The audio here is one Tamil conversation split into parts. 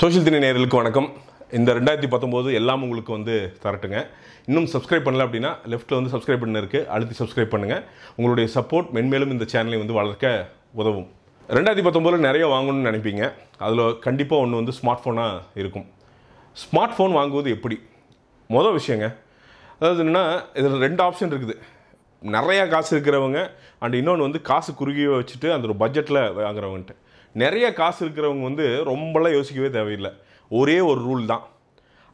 சோஷியல் திணை நேர்களுக்கு வணக்கம் இந்த ரெண்டாயிரத்தி பத்தொம்போது எல்லாம் உங்களுக்கு வந்து தரட்டுங்க இன்னும் சப்ஸ்கிரைப் பண்ணல அப்படின்னா லெஃப்ட்டில் வந்து சப்ஸ்கிரைப் பண்ண இருக்குது அழுத்தி சப்ஸ்கிரைப் பண்ணுங்கள் உங்களுடைய சப்போர்ட் மென்மேலும் இந்த சேனலை வந்து வளர்க்க உதவும் ரெண்டாயிரத்தி பத்தொம்போதில் நிறைய வாங்கணும்னு நினைப்பீங்க அதில் கண்டிப்பாக ஒன்று வந்து ஸ்மார்ட் ஃபோனாக இருக்கும் ஸ்மார்ட் ஃபோன் வாங்குவது எப்படி மொதல் விஷயங்க அதாவது என்னென்னா இதில் ரெண்டு ஆப்ஷன் இருக்குது நிறையா காசு இருக்கிறவங்க அண்ட் இன்னொன்று வந்து காசு குறுகிய வச்சுட்டு அந்த ஒரு பட்ஜெட்டில் வாங்குறவங்கன்ட்டு நிறைய காசு இருக்கிறவங்க வந்து ரொம்பலாம் யோசிக்கவே தேவையில்லை ஒரே ஒரு ரூல் தான்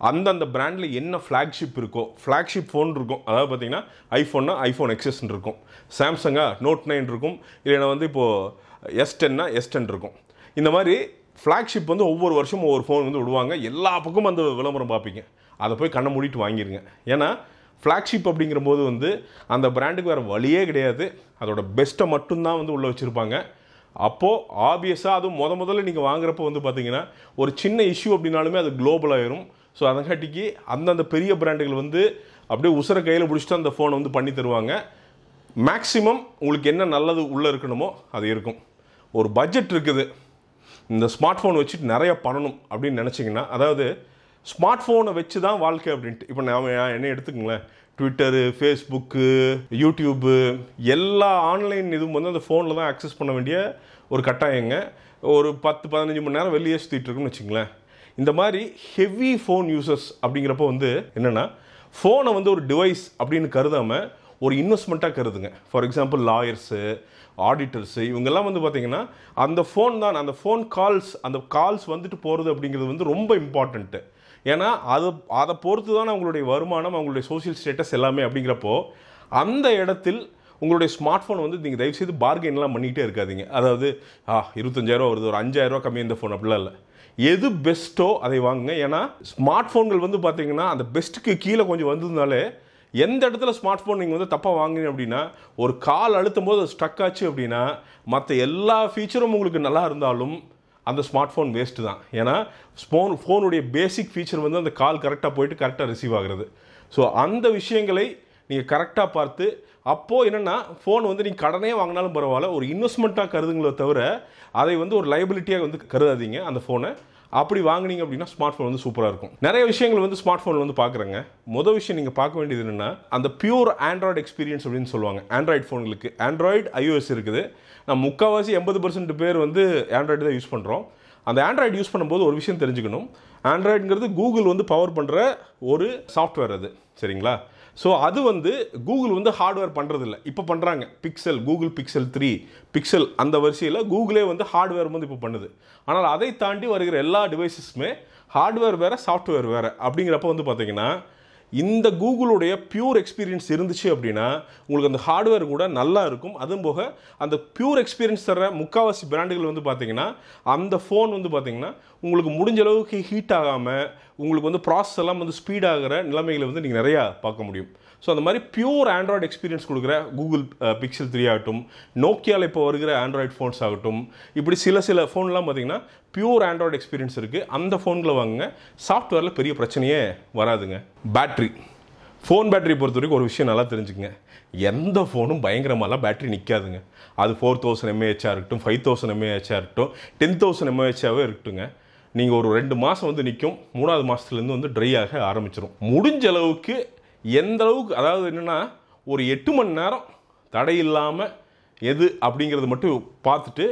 அந்தந்த பிராண்டில் என்ன ஃப்ளாக்ஷிப் இருக்கோ ஃப்ளாக்ஷிப் ஃபோன் இருக்கும் அதாவது பார்த்தீங்கன்னா ஐஃபோன்னா ஐஃபோன் எக்ஸஸ்ன்னு இருக்கும் சாம்சங்காக நோட் நைன் இருக்கும் இல்லைன்னா வந்து இப்போது எஸ் டென்னா எஸ் டென் இருக்கும் இந்த மாதிரி ஃப்ளாக்ஷிப் வந்து ஒவ்வொரு வருஷமும் ஒவ்வொரு ஃபோன் வந்து விடுவாங்க எல்லா பக்கமும் அந்த விளம்பரம் பார்ப்பீங்க அதை போய் கண்ணை மூடிட்டு வாங்கிடுங்க ஏன்னா ஃப்ளாக்ஷிப் அப்படிங்கிற போது வந்து அந்த பிராண்டுக்கு வேறு வழியே கிடையாது அதோட பெஸ்ட்டை மட்டும்தான் வந்து உள்ளே வச்சுருப்பாங்க அப்போது ஆப்வியஸாக அதுவும் முத முதல்ல நீங்கள் வாங்குறப்போ வந்து பார்த்தீங்கன்னா ஒரு சின்ன இஷ்யூ அப்படின்னாலுமே அது குளோபல் ஆயிரும் ஸோ அதங்காட்டிக்கு அந்தந்த பெரிய பிராண்டுகள் வந்து அப்படியே உசர கையில் பிடிச்சிட்டு அந்த ஃபோனை வந்து பண்ணி தருவாங்க மேக்ஸிமம் உங்களுக்கு என்ன நல்லது உள்ளே இருக்கணுமோ அது இருக்கும் ஒரு பட்ஜெட் இருக்குது இந்த ஸ்மார்ட் ஃபோன் வச்சுட்டு நிறையா பண்ணணும் அப்படின்னு நினச்சிங்கன்னா அதாவது ஸ்மார்ட் ஃபோனை வச்சு தான் வாழ்க்கை அப்படின்ட்டு இப்போ நான் என்ன எடுத்துக்கங்களேன் ட்விட்டரு ஃபேஸ்புக்கு யூடியூப்பு எல்லா ஆன்லைன் இதுவும் வந்து அந்த ஃபோனில் தான் ஆக்சஸ் பண்ண வேண்டிய ஒரு கட்டாயங்க ஒரு பத்து பதினஞ்சு மணி நேரம் வெளியே சுற்றிட்டு இருக்குன்னு வச்சுங்களேன் இந்த மாதிரி ஹெவி ஃபோன் யூசர்ஸ் அப்படிங்கிறப்போ வந்து என்னென்னா ஃபோனை வந்து ஒரு டிவைஸ் அப்படின்னு கருதாமல் ஒரு இன்வெஸ்ட்மெண்ட்டாக கருதுங்க ஃபார் எக்ஸாம்பிள் லாயர்ஸு ஆடிட்டர்ஸு இவங்கெல்லாம் வந்து பார்த்திங்கன்னா அந்த ஃபோன் தான் அந்த ஃபோன் கால்ஸ் அந்த கால்ஸ் வந்துட்டு போகிறது அப்படிங்கிறது வந்து ரொம்ப இம்பார்ட்டண்ட்டு ஏன்னா அது அதை பொறுத்து தான் அவங்களுடைய வருமானம் அவங்களுடைய சோசியல் ஸ்டேட்டஸ் எல்லாமே அப்படிங்கிறப்போ அந்த இடத்தில் உங்களுடைய ஸ்மார்ட் ஃபோன் வந்து நீங்கள் தயவுசெய்து பார்கெயின்லாம் பண்ணிகிட்டே இருக்காதிங்க அதாவது ஆ இருபத்தஞ்சாயிரரூவா வருது ஒரு அஞ்சாயிரரூவா கம்மியாக இந்த ஃபோன் அப்படிலாம் இல்லை எது பெஸ்ட்டோ அதை வாங்குங்க ஏன்னா ஸ்மார்ட் ஃபோன்கள் வந்து பார்த்தீங்கன்னா அந்த பெஸ்ட்டுக்கு கீழே கொஞ்சம் வந்ததுனாலே எந்த இடத்துல ஸ்மார்ட் ஃபோன் நீங்கள் வந்து தப்பாக வாங்கினீங்க அப்படின்னா ஒரு கால் அழுத்தும் போது அது ஸ்ட்ரக் ஆச்சு அப்படின்னா மற்ற எல்லா ஃபீச்சரும் உங்களுக்கு நல்லா இருந்தாலும் அந்த ஸ்மார்ட் ஃபோன் வேஸ்ட்டு தான் ஏன்னா ஸ்போன் ஃபோனுடைய பேசிக் ஃபீச்சர் வந்து அந்த கால் கரெக்டாக போயிட்டு கரெக்டாக ரிசீவ் ஆகிறது ஸோ அந்த விஷயங்களை நீங்கள் கரெக்டாக பார்த்து அப்போது என்னென்னா ஃபோன் வந்து நீங்கள் கடனே வாங்கினாலும் பரவாயில்ல ஒரு இன்வெஸ்ட்மெண்ட்டாக கருதுங்களோ தவிர அதை வந்து ஒரு லைபிலிட்டியாக வந்து கருதாதீங்க அந்த ஃபோனை அப்படி வாங்கினீங்க அப்படின்னா ஸ்மார்ட் ஃபோன் வந்து சூப்பராக இருக்கும் நிறைய விஷயங்கள் வந்து ஸ்மார்ட் ஃபோனில் வந்து பார்க்குறேங்க மொதல் விஷயம் நீங்கள் பார்க்க வேண்டியது என்னென்னா அந்த பியூர் ஆண்ட்ராய்டு எக்ஸ்பீரியன்ஸ் அப்படின்னு சொல்லுவாங்க ஆண்ட்ராய்டு ஃபோன்களுக்கு ஆண்ட்ராய்டு ஐஓஎஸ் இருக்குது நம்ம முக்கால்வாசி எண்பது பர்சன்ட் பேர் வந்து ஆண்ட்ராய்டு தான் யூஸ் பண்ணுறோம் அந்த ஆண்ட்ராய்டு யூஸ் பண்ணும்போது ஒரு விஷயம் தெரிஞ்சுக்கணும் ஆண்ட்ராய்டுங்கிறது கூகுள் வந்து பவர் பண்ணுற ஒரு சாஃப்ட்வேர் அது சரிங்களா ஸோ அது வந்து கூகுள் வந்து ஹார்ட்வேர் பண்ணுறதில்ல இப்போ பண்ணுறாங்க Pixel Google Pixel three Pixel அந்த வரிசையில் கூகுளே வந்து ஹார்ட்வேர் வந்து இப்போ பண்ணுது ஆனால் அதை தாண்டி வருகிற எல்லா டிவைசஸுமே ஹார்ட்வேர் வேறு சாஃப்ட்வேர் வேறு அப்படிங்கிறப்ப வந்து பார்த்திங்கன்னா இந்த கூகுளுடைய பியூர் எக்ஸ்பீரியன்ஸ் இருந்துச்சு அப்படின்னா உங்களுக்கு அந்த ஹார்ட்வேர் கூட நல்லா இருக்கும் அதுவும் போக அந்த பியூர் எக்ஸ்பீரியன்ஸ் தர முக்கால்வாசி பிராண்டுகள் வந்து பார்த்திங்கன்னா அந்த ஃபோன் வந்து பார்த்திங்கன்னா உங்களுக்கு முடிஞ்ச அளவுக்கு ஹீட் ஆகாமல் உங்களுக்கு வந்து ப்ராசஸ் எல்லாம் வந்து ஸ்பீட் ஆகிற நிலைமைகளை வந்து நீங்கள் நிறையா பார்க்க முடியும் ஸோ அந்த மாதிரி பியூர் ஆண்ட்ராய்டு எக்ஸ்பீரியன்ஸ் கொடுக்குற கூகுள் பிக்சல் த்ரீ ஆகட்டும் நோக்கியாவில் இப்போ வருகிற ஆண்ட்ராய்டு ஃபோன்ஸ் ஆகட்டும் இப்படி சில சில ஃபோன்லாம் பார்த்திங்கன்னா பியூர் ஆண்ட்ராய்டு எக்ஸ்பீரியன்ஸ் இருக்குது அந்த ஃபோனில் வாங்குங்க சாஃப்ட்வேரில் பெரிய பிரச்சனையே வராதுங்க பேட்ரி ஃபோன் பேட்டரி பொறுத்த வரைக்கும் ஒரு விஷயம் நல்லா தெரிஞ்சுக்கங்க எந்த ஃபோனும் பயங்கரமாலாம் பேட்டரி நிற்காதுங்க அது ஃபோர் தௌசண்ட் எம்ஏஹெச்சாக இருக்கட்டும் ஃபைவ் தௌசண்ட் எம்ஏஹெச்சாக இருக்கட்டும் டென் தௌசண்ட் எம்ஏஹெச்சாகவே இருக்கட்டுங்க நீங்கள் ஒரு ரெண்டு மாதம் வந்து நிற்கும் மூணாவது மாதத்துலேருந்து வந்து ட்ரை ஆக ஆரம்பிச்சிடும் முடிஞ்ச அளவுக்கு எந்த அளவுக்கு அதாவது என்னென்னா ஒரு எட்டு மணி நேரம் தடை இல்லாமல் எது அப்படிங்கிறது மட்டும் பார்த்துட்டு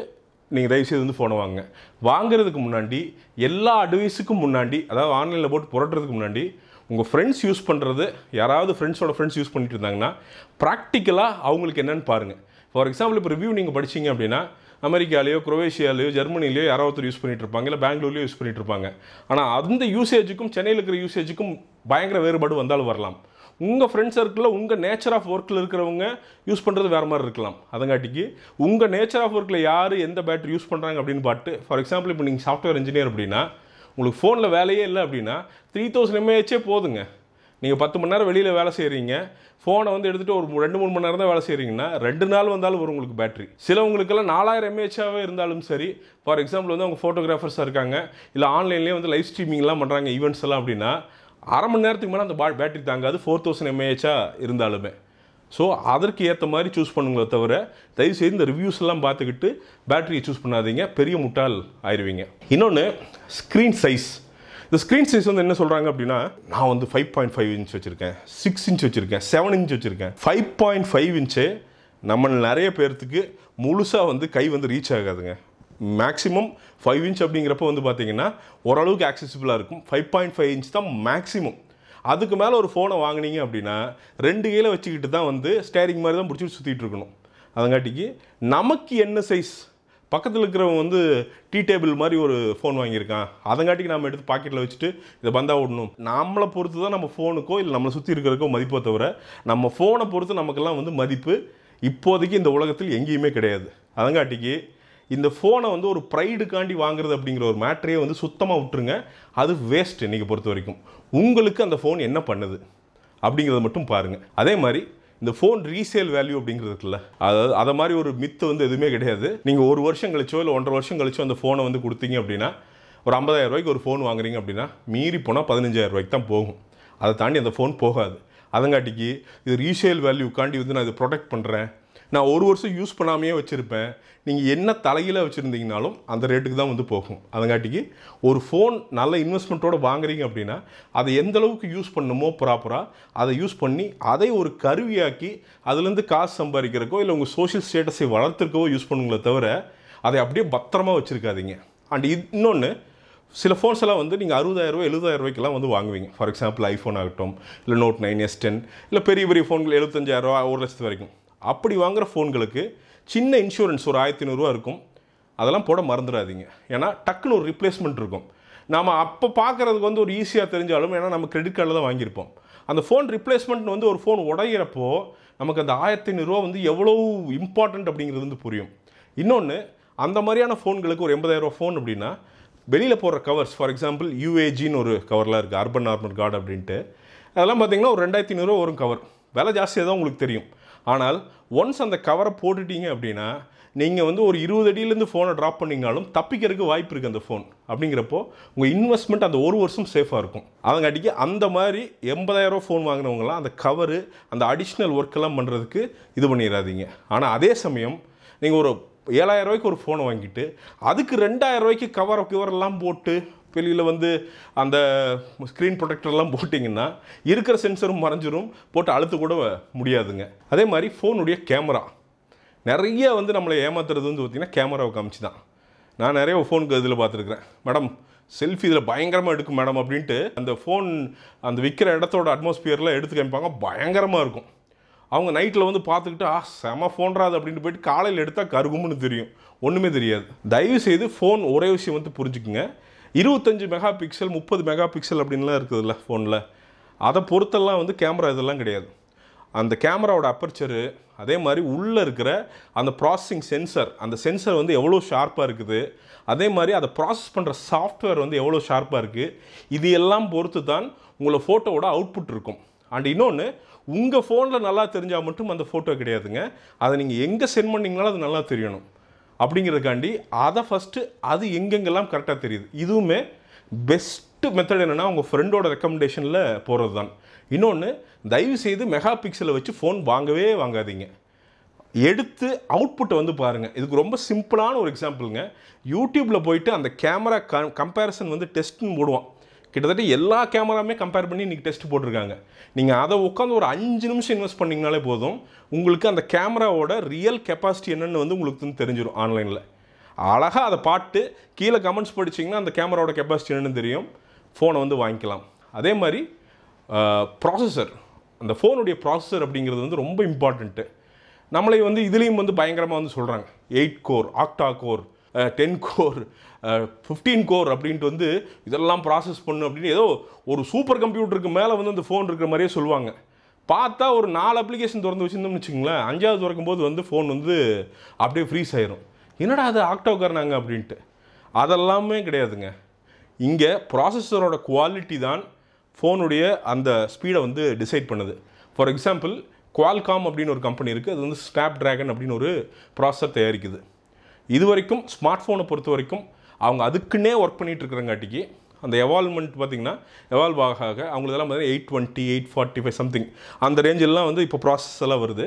நீங்கள் தயவுசெய்து வந்து ஃபோனை வாங்க வாங்குறதுக்கு முன்னாடி எல்லா அட்வைஸுக்கும் முன்னாடி அதாவது ஆன்லைனில் போட்டு புரட்டுறதுக்கு முன்னாடி உங்கள் ஃப்ரெண்ட்ஸ் யூஸ் பண்ணுறது யாராவது ஃப்ரெண்ட்ஸோட ஃப்ரெண்ட்ஸ் யூஸ் பண்ணிட்டு இருந்தாங்கன்னா ப்ராக்டிக்கலாக அவங்களுக்கு என்னென்னு பாருங்கள் ஃபார் எக்ஸாம்பிள் இப்போ ரிவ்யூ நீங்கள் படிச்சிங்க அப்படின்னா அமெரிக்காலேயோ குரோவேஷியாலேயோ ஜெர்மனிலேயோ யாரோ ஒருத்தர் யூஸ் பண்ணிகிட்டு இருப்பாங்க இல்லை பெங்களூர்லேயோ யூஸ் பண்ணிகிட்டு இருப்பாங்க ஆனால் அந்த யூசேஜுக்கும் சென்னையில் இருக்கிற யூசேஜுக்கும் பயங்கர வேறுபாடு வந்தாலும் வரலாம் உங்கள் ஃப்ரெண்ட் சர்க்கிளில் உங்கள் நேச்சர் ஆஃப் ஒர்க்கில் இருக்கிறவங்க யூஸ் பண்ணுறது வேறு மாதிரி இருக்கலாம் அதங்காட்டிக்கு உங்கள் நேச்சர் ஆஃப் ஒர்க்கில் யார் எந்த பேட்டரி யூஸ் பண்ணுறாங்க அப்படின்னு பாட்டு ஃபார் எக்ஸாம்பிள் இப்போ நீங்கள் சாஃப்ட்வேர் இன்ஜினியர் அப்படின்னா உங்களுக்கு ஃபோனில் வேலையே இல்லை அப்படின்னா த்ரீ தௌசண்ட் எம்ஏஹெச்சே போதுங்க நீங்கள் பத்து மணி நேரம் வெளியில் வேலை செய்கிறீங்க ஃபோனை வந்து எடுத்துகிட்டு ஒரு ரெண்டு மூணு மணி நேரம் தான் வேலை செய்கிறீங்கன்னா ரெண்டு நாள் வந்தாலும் வரும் உங்களுக்கு பேட்ரி சிலவங்களுக்கெல்லாம் நாலாயிரம் எம்ஏஹெச்சாகவே இருந்தாலும் சரி ஃபார் எக்ஸாம்பிள் வந்து அவங்க ஃபோட்டோகிராஃபர்ஸாக இருக்காங்க இல்லை ஆன்லைன்லேயே வந்து லைவ் ஸ்ட்ரீமிங்லாம் பண்ணுறாங்க ஈவெண்ட்ஸ் எல்லாம் அப்படின்னா அரை மணி நேரத்துக்கு மேலே அந்த பா பேட்டரி தாங்காது ஃபோர் தௌசண்ட் எம்ஏஹெச்சா இருந்தாலுமே ஸோ அதற்கு ஏற்ற மாதிரி சூஸ் பண்ணுங்களே தவிர தயவுசெய்து இந்த ரிவ்யூஸ் எல்லாம் பார்த்துக்கிட்டு பேட்டரியை சூஸ் பண்ணாதீங்க பெரிய முட்டால் ஆயிடுவீங்க இன்னொன்று ஸ்க்ரீன் சைஸ் இந்த ஸ்க்ரீன் சைஸ் வந்து என்ன சொல்கிறாங்க அப்படின்னா நான் வந்து ஃபைவ் பாயிண்ட் ஃபைவ் இன்ச் வச்சுருக்கேன் சிக்ஸ் இன்ச் வச்சுருக்கேன் செவன் இன்ச் வச்சுருக்கேன் ஃபைவ் பாயிண்ட் ஃபைவ் இன்ச்சு நம்ம நிறைய பேர்த்துக்கு முழுசாக வந்து கை வந்து ரீச் ஆகாதுங்க மேக்ஸிமம் ஃபைவ் இன்ச் அப்படிங்கிறப்ப வந்து பார்த்தீங்கன்னா ஓரளவுக்கு ஆக்சசிபிளாக இருக்கும் ஃபைவ் பாயிண்ட் ஃபைவ் இன்ச் தான் மேக்ஸிமம் அதுக்கு மேலே ஒரு ஃபோனை வாங்கினீங்க அப்படின்னா ரெண்டு கையில் வச்சுக்கிட்டு தான் வந்து ஸ்டேரிங் மாதிரி தான் பிடிச்சி சுற்றிட்டு இருக்கணும் அதங்காட்டிக்கு நமக்கு என்ன சைஸ் பக்கத்தில் இருக்கிறவங்க வந்து டீ டேபிள் மாதிரி ஒரு ஃபோன் வாங்கியிருக்கான் அதங்காட்டிக்கு நம்ம எடுத்து பாக்கெட்டில் வச்சுட்டு இதை பந்தா விடணும் நம்மளை பொறுத்து தான் நம்ம ஃபோனுக்கோ இல்லை நம்மளை சுற்றி இருக்கிறக்கோ மதிப்போ தவிர நம்ம ஃபோனை பொறுத்து நமக்கெல்லாம் வந்து மதிப்பு இப்போதைக்கு இந்த உலகத்தில் எங்கேயுமே கிடையாது அதங்காட்டிக்கு இந்த ஃபோனை வந்து ஒரு ப்ரைடுக்காண்டி வாங்குறது அப்படிங்கிற ஒரு மேட்ரையே வந்து சுத்தமாக விட்டுருங்க அது வேஸ்ட் இன்றைக்கி பொறுத்த வரைக்கும் உங்களுக்கு அந்த ஃபோன் என்ன பண்ணுது அப்படிங்கிறத மட்டும் பாருங்கள் அதே மாதிரி இந்த ஃபோன் ரீசேல் வேல்யூ அப்படிங்கிறது அதாவது அதை மாதிரி ஒரு மித்து வந்து எதுவுமே கிடையாது நீங்கள் ஒரு வருஷம் கழிச்சோ இல்லை ஒன்றரை வருஷம் கழிச்சோ அந்த ஃபோனை வந்து கொடுத்தீங்க அப்படின்னா ஒரு ஐம்பதாயிரம் ரூபாய்க்கு ஒரு ஃபோன் வாங்குறீங்க அப்படின்னா மீறி போனால் பதினஞ்சாயிரம் ரூபாய்க்கு தான் போகும் அதை தாண்டி அந்த ஃபோன் போகாது அதங்காட்டிக்கு இது ரீசேல் வேல்யூக்காண்டி வந்து நான் இதை ப்ரொடெக்ட் பண்ணுறேன் நான் ஒரு வருஷம் யூஸ் பண்ணாமையே வச்சுருப்பேன் நீங்கள் என்ன தலையில் வச்சுருந்தீங்கனாலும் அந்த ரேட்டுக்கு தான் வந்து போகும் அதங்காட்டிக்கு ஒரு ஃபோன் நல்ல இன்வெஸ்ட்மெண்ட்டோடு வாங்குறீங்க அப்படின்னா அதை எந்தளவுக்கு யூஸ் பண்ணணுமோ ப்ராப்பராக அதை யூஸ் பண்ணி அதை ஒரு கருவியாக்கி அதுலேருந்து காசு சம்பாதிக்கிறக்கோ இல்லை உங்கள் சோஷியல் ஸ்டேட்டஸை வளர்த்துருக்கவோ யூஸ் பண்ணுங்களே தவிர அதை அப்படியே பத்திரமாக வச்சுருக்காதீங்க அண்ட் இன்னொன்று சில ஃபோன்ஸ் எல்லாம் வந்து நீங்கள் அறுபதாயிரரூவா எழுபதாயிரரூவாய்க்கெல்லாம் வந்து வாங்குவீங்க ஃபார் எக்ஸாம்பிள் ஐஃபோன் ஆகட்டும் இல்லை நோட் நைன் எஸ் டென் இல்லை பெரிய பெரிய ஃபோன்கள் எழுபத்தஞ்சாயிரரூவா ஒரு லட்சத்து வரைக்கும் அப்படி வாங்குகிற ஃபோன்களுக்கு சின்ன இன்சூரன்ஸ் ஒரு ஆயிரத்தி நூறுரூவா இருக்கும் அதெல்லாம் போட மறந்துடாதீங்க ஏன்னா டக்குன்னு ஒரு ரிப்ளேஸ்மெண்ட் இருக்கும் நாம் அப்போ பார்க்குறதுக்கு வந்து ஒரு ஈஸியாக தெரிஞ்சாலும் ஏன்னா நம்ம கிரெடிட் கார்டில் தான் வாங்கியிருப்போம் அந்த ஃபோன் ரிப்ளேஸ்மெண்ட் வந்து ஒரு ஃபோன் உடையிறப்போ நமக்கு அந்த ஆயிரத்தி ஐநூறுரூவா வந்து எவ்வளோ இம்பார்ட்டண்ட் அப்படிங்கிறது வந்து புரியும் இன்னொன்று அந்த மாதிரியான ஃபோன்களுக்கு ஒரு எண்பதாயிரரூவா ஃபோன் அப்படின்னா வெளியில் போடுற கவர்ஸ் ஃபார் எக்ஸாம்பிள் யூஏஜின்னு ஒரு கவர்லாம் இருக்குது அர்பன் நார்மல் கார்டு அப்படின்ட்டு அதெல்லாம் பார்த்திங்கன்னா ஒரு ரெண்டாயிரத்தி ஐநூறுரூவா வரும் கவர் விலை ஜாஸ்தியாக தான் உங்களுக்கு தெரியும் ஆனால் ஒன்ஸ் அந்த கவரை போட்டுட்டீங்க அப்படின்னா நீங்கள் வந்து ஒரு இருபது அடியிலேருந்து ஃபோனை ட்ராப் பண்ணிங்கனாலும் தப்பிக்கிறதுக்கு வாய்ப்பு இருக்குது அந்த ஃபோன் அப்படிங்கிறப்போ உங்கள் இன்வெஸ்ட்மெண்ட் அந்த ஒரு வருஷம் சேஃபாக இருக்கும் அவங்க அடிக்க அந்த மாதிரி எண்பதாயிரரூவா ஃபோன் வாங்கினவங்களாம் அந்த கவரு அந்த அடிஷ்னல் ஒர்க்கெல்லாம் பண்ணுறதுக்கு இது பண்ணிடாதீங்க ஆனால் அதே சமயம் நீங்கள் ஒரு ஏழாயிரம் ரூபாய்க்கு ஒரு ஃபோனை வாங்கிட்டு அதுக்கு ரெண்டாயிரம் ரூபாய்க்கு கவர் கிவர்லாம் போட்டு வெளியில் வந்து அந்த ஸ்க்ரீன் ப்ரொடெக்டர்லாம் போட்டிங்கன்னா இருக்கிற சென்சரும் மறைஞ்சிரும் போட்டு அழுத்து கூட முடியாதுங்க அதே மாதிரி ஃபோனுடைய கேமரா நிறைய வந்து நம்மளை ஏமாத்துறது வந்து பார்த்திங்கன்னா கேமராவை காமிச்சு தான் நான் நிறைய ஃபோனுக்கு இதில் பார்த்துருக்குறேன் மேடம் செல்ஃபி இதில் பயங்கரமாக எடுக்கும் மேடம் அப்படின்ட்டு அந்த ஃபோன் அந்த விற்கிற இடத்தோட அட்மாஸ்பியரில் எடுத்து காமிப்பாங்க பயங்கரமாக இருக்கும் அவங்க நைட்டில் வந்து பார்த்துக்கிட்டு ஆ செம ஃபோன்றாது அப்படின்ட்டு போயிட்டு காலையில் எடுத்தால் கருகும்னு தெரியும் ஒன்றுமே தெரியாது தயவு செய்து ஃபோன் ஒரே விஷயம் வந்து புரிஞ்சுக்குங்க இருபத்தஞ்சி மெகா பிக்சல் முப்பது மெகா பிக்சல் அப்படின்லாம் இருக்குதுல்ல ஃபோனில் அதை பொறுத்தெல்லாம் வந்து கேமரா இதெல்லாம் கிடையாது அந்த கேமராவோட அப்பர்ச்சரு அதே மாதிரி உள்ளே இருக்கிற அந்த ப்ராசஸிங் சென்சர் அந்த சென்சர் வந்து எவ்வளோ ஷார்ப்பாக இருக்குது அதே மாதிரி அதை ப்ராசஸ் பண்ணுற சாஃப்ட்வேர் வந்து எவ்வளோ ஷார்ப்பாக இருக்குது இது எல்லாம் பொறுத்து தான் உங்களை ஃபோட்டோவோட அவுட்புட் இருக்கும் அண்ட் இன்னொன்று உங்கள் ஃபோனில் நல்லா தெரிஞ்சால் மட்டும் அந்த ஃபோட்டோ கிடையாதுங்க அதை நீங்கள் எங்கே சென்ட் பண்ணிங்கனாலும் அது நல்லா தெரியணும் அப்படிங்கிறதுக்காண்டி அதை ஃபஸ்ட்டு அது எங்கெங்கெல்லாம் கரெக்டாக தெரியுது இதுவுமே பெஸ்ட்டு மெத்தட் என்னென்னா உங்கள் ஃப்ரெண்டோட ரெக்கமெண்டேஷனில் போகிறது தான் இன்னொன்று தயவு செய்து மெகா பிக்சலை வச்சு ஃபோன் வாங்கவே வாங்காதீங்க எடுத்து அவுட்புட்டை வந்து பாருங்கள் இதுக்கு ரொம்ப சிம்பிளான ஒரு எக்ஸாம்பிளுங்க யூடியூப்பில் போயிட்டு அந்த கேமரா க கம்பேரிசன் வந்து டெஸ்ட்னு போடுவான் கிட்டத்தட்ட எல்லா கேமராமே கம்பேர் பண்ணி இன்றைக்கி டெஸ்ட் போட்டிருக்காங்க நீங்கள் அதை உட்காந்து ஒரு அஞ்சு நிமிஷம் இன்வெஸ்ட் பண்ணிங்கனாலே போதும் உங்களுக்கு அந்த கேமராவோட ரியல் கெப்பாசிட்டி என்னென்னு வந்து உங்களுக்கு வந்து தெரிஞ்சிடும் ஆன்லைனில் அழகாக அதை பார்த்து கீழே கமெண்ட்ஸ் படிச்சிங்கன்னா அந்த கேமராவோட கெப்பாசிட்டி என்னென்னு தெரியும் ஃபோனை வந்து வாங்கிக்கலாம் அதே மாதிரி ப்ராசஸர் அந்த ஃபோனுடைய ப்ராசஸர் அப்படிங்கிறது வந்து ரொம்ப இம்பார்ட்டண்ட்டு நம்மளை வந்து இதுலேயும் வந்து பயங்கரமாக வந்து சொல்கிறாங்க eight core octa core ten core fifteen core அப்படின்ட்டு வந்து இதெல்லாம் ப்ராசஸ் பண்ணு அப்படின்னு ஏதோ ஒரு சூப்பர் கம்ப்யூட்டருக்கு மேலே வந்து அந்த ஃபோன் இருக்கிற மாதிரியே சொல்லுவாங்க பார்த்தா ஒரு நாலு அப்ளிகேஷன் திறந்து வச்சுருந்தோம்னு வச்சுங்களேன் அஞ்சாவது திறக்கும் போது வந்து ஃபோன் வந்து அப்படியே ஃப்ரீஸ் ஆயிரும் என்னடா அது ஆக்டோக்காரனாங்க அப்படின்ட்டு அதெல்லாமே கிடையாதுங்க இங்கே ப்ராசஸரோட குவாலிட்டி தான் ஃபோனுடைய அந்த ஸ்பீடை வந்து டிசைட் பண்ணுது ஃபார் எக்ஸாம்பிள் குவால்காம் அப்படின்னு ஒரு கம்பெனி இருக்குது அது வந்து ஸ்னாப் ட்ராகன் அப்படின்னு ஒரு ப்ராசஸர் தயாரிக்குது இது வரைக்கும் ஸ்மார்ட் ஃபோனை பொறுத்த வரைக்கும் அவங்க அதுக்குன்னே ஒர்க் பண்ணிகிட்ருக்குறங்காட்டிக்கு அந்த எவால்மெண்ட் பார்த்திங்கன்னா எவால்வ் ஆக ஆக அவங்களுக்கெல்லாம் பார்த்தீங்கன்னா eight twenty eight forty five something அந்த ரேஞ்செல்லாம் வந்து இப்போ ப்ராசஸ் எல்லாம் வருது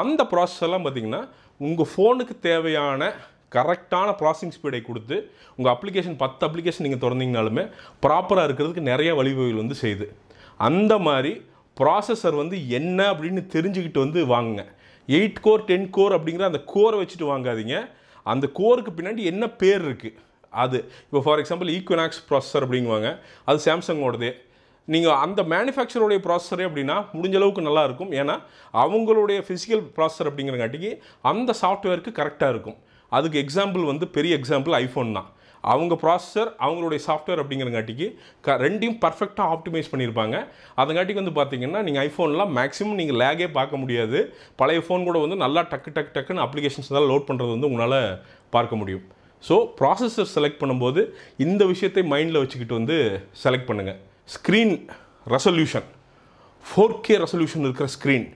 அந்த ப்ராசஸ் எல்லாம் பார்த்திங்கன்னா உங்கள் ஃபோனுக்கு தேவையான கரெக்டான ப்ராசஸிங் ஸ்பீடை கொடுத்து உங்கள் அப்ளிகேஷன் பத்து அப்ளிகேஷன் நீங்கள் திறந்தீங்கனாலுமே ப்ராப்பராக இருக்கிறதுக்கு நிறைய வழிவகைகள் வந்து செய்யுது அந்த மாதிரி ப்ராசஸர் வந்து என்ன அப்படின்னு தெரிஞ்சுக்கிட்டு வந்து வாங்குங்க எயிட் கோர் டென் கோர் அப்படிங்கிற அந்த கோரை வச்சுட்டு வாங்காதீங்க அந்த கோருக்கு பின்னாடி என்ன பேர் இருக்குது அது இப்போ ஃபார் எக்ஸாம்பிள் ஈக்குவனாக்ஸ் ப்ராசஸர் அப்படிங்குவாங்க அது சாம்சங்கோடது நீங்கள் அந்த மேனுஃபேக்சருடைய ப்ராசஸரே அப்படின்னா முடிஞ்ச அளவுக்கு நல்லாயிருக்கும் ஏன்னா அவங்களுடைய ஃபிசிக்கல் ப்ராசஸர் அப்படிங்கிறங்காட்டிக்கு அந்த சாஃப்ட்வேருக்கு கரெக்டாக இருக்கும் அதுக்கு எக்ஸாம்பிள் வந்து பெரிய எக்ஸாம்பிள் ஐஃபோன் தான் அவங்க ப்ராசஸர் அவங்களுடைய சாஃப்ட்வேர் அப்படிங்கிறங்காட்டிக்கு க ரெண்டையும் பர்ஃபெக்டாக ஆப்டிமைஸ் பண்ணியிருப்பாங்க அதுங்காட்டிக்கு வந்து பார்த்திங்கன்னா நீங்கள் ஐஃபோன்லாம் மேக்ஸிமம் நீங்கள் லேகே பார்க்க முடியாது பழைய ஃபோன் கூட வந்து நல்லா டக்கு டக்கு டக்குன்னு அப்ளிகேஷன்ஸ் எல்லாம் லோட் பண்ணுறது வந்து உங்களால் பார்க்க முடியும் ஸோ ப்ராசஸர் செலக்ட் பண்ணும்போது இந்த விஷயத்தை மைண்டில் வச்சுக்கிட்டு வந்து செலக்ட் பண்ணுங்கள் screen resolution four K resolution இருக்கிற ஸ்க்ரீன்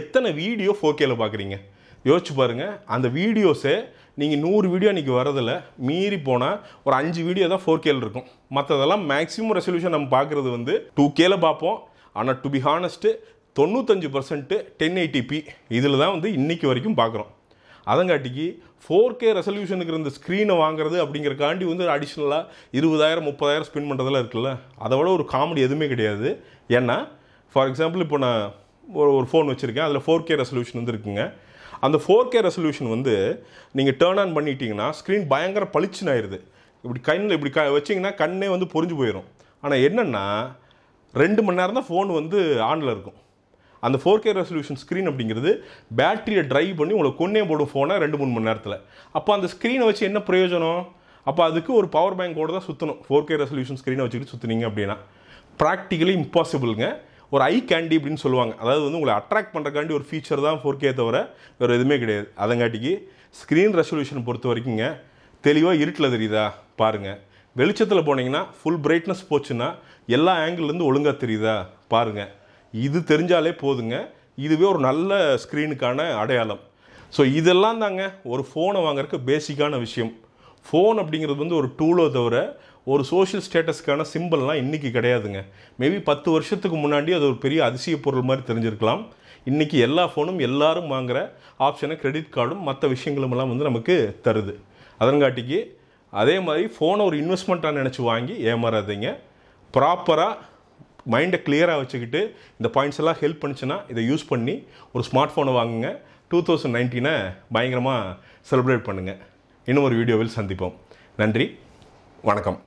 எத்தனை வீடியோ ஃபோர் கேயில் பார்க்குறீங்க யோசிச்சு பாருங்கள் அந்த வீடியோஸே நீங்கள் நூறு வீடியோ அன்றைக்கி வரதில் மீறி போனால் ஒரு அஞ்சு வீடியோ தான் ஃபோர் கேல இருக்கும் மற்றதெல்லாம் மேக்ஸிமம் ரெசல்யூஷன் நம்ம பார்க்குறது வந்து டூ கேல பார்ப்போம் ஆனால் டு பி ஹானஸ்ட்டு தொண்ணூத்தஞ்சு பர்சன்ட்டு டென் எயிட்டிபி இதில் தான் வந்து இன்றைக்கி வரைக்கும் பார்க்குறோம் அதங்காட்டிக்கு ஃபோர் கே ரெசல்யூஷனுக்கு இருந்த ஸ்க்ரீனை வாங்குறது அப்படிங்கிறக்காண்டி வந்து அடிஷ்னலாக இருபதாயிரம் முப்பதாயிரம் ஸ்பெண்ட் பண்ணுறதெல்லாம் இருக்குல்ல அதை விட ஒரு காமெடி எதுவுமே கிடையாது ஏன்னா ஃபார் எக்ஸாம்பிள் இப்போ நான் ஒரு ஒரு ஃபோன் வச்சுருக்கேன் அதில் ஃபோர் கே ரெசல்யூஷன் வந்து இருக்குங்க அந்த ஃபோர் கே ரெசல்யூஷன் வந்து நீங்கள் டேர்ன் ஆன் பண்ணிட்டீங்கன்னா ஸ்க்ரீன் பயங்கர பளிச்சுன்னு ஆயிடுது இப்படி கண்ணில் இப்படி க வச்சிங்கன்னா கண்ணே வந்து பொறிஞ்சு போயிடும் ஆனால் என்னென்னா ரெண்டு மணி நேரம் தான் ஃபோன் வந்து ஆனில் இருக்கும் அந்த ஃபோர் கே ரெசல்யூஷன் ஸ்க்ரீன் அப்படிங்கிறது பேட்டரியை ட்ரைவ் பண்ணி உங்களை கொன்னே போடும் ஃபோனை ரெண்டு மூணு மணி நேரத்தில் அப்போ அந்த ஸ்க்ரீனை வச்சு என்ன பிரயோஜனம் அப்போ அதுக்கு ஒரு பவர் பேங்கோடு தான் சுற்றணும் ஃபோர் கே ரெசல்யூஷன் ஸ்க்ரீனை வச்சுக்கிட்டு சுற்றுனீங்க அப்படின்னா ப்ராக்டிக்கலி இம்பாசிபிளுங்க ஒரு ஐ கேண்டி அப்படின்னு சொல்லுவாங்க அதாவது வந்து உங்களை அட்ராக்ட் பண்ணுறக்காண்டி ஒரு ஃபீச்சர் தான் ஃபோர் கே தவிர வேறு எதுவுமே கிடையாது அதங்காட்டிக்கு ஸ்க்ரீன் ரெசல்யூஷன் பொறுத்த வரைக்குங்க தெளிவாக இருட்டில் தெரியுதா பாருங்கள் வெளிச்சத்தில் போனீங்கன்னா ஃபுல் பிரைட்னஸ் போச்சுன்னா எல்லா ஆங்கிள்லேருந்து ஒழுங்காக தெரியுதா பாருங்கள் இது தெரிஞ்சாலே போதுங்க இதுவே ஒரு நல்ல ஸ்க்ரீனுக்கான அடையாளம் ஸோ இதெல்லாம் தாங்க ஒரு ஃபோனை வாங்குறதுக்கு பேசிக்கான விஷயம் ஃபோன் அப்படிங்கிறது வந்து ஒரு டூலோ தவிர ஒரு சோஷியல் ஸ்டேட்டஸ்க்கான சிம்பிள்லாம் இன்றைக்கி கிடையாதுங்க மேபி பத்து வருஷத்துக்கு முன்னாடி அது ஒரு பெரிய அதிசய பொருள் மாதிரி தெரிஞ்சிருக்கலாம் இன்றைக்கி எல்லா ஃபோனும் எல்லோரும் வாங்குகிற ஆப்ஷனை கிரெடிட் கார்டும் மற்ற விஷயங்களும் எல்லாம் வந்து நமக்கு தருது அதன்காட்டிக்கு அதே மாதிரி ஃபோனை ஒரு இன்வெஸ்ட்மெண்ட்டாக நினச்சி வாங்கி ஏமாறாதீங்க ப்ராப்பராக மைண்டை கிளியராக வச்சுக்கிட்டு இந்த பாயிண்ட்ஸ் எல்லாம் ஹெல்ப் பண்ணுச்சுன்னா இதை யூஸ் பண்ணி ஒரு ஸ்மார்ட் ஃபோனை வாங்குங்க டூ தௌசண்ட் நைன்டீனை பயங்கரமாக செலிப்ரேட் பண்ணுங்கள் இன்னும் ஒரு வீடியோவில் சந்திப்போம் நன்றி வணக்கம்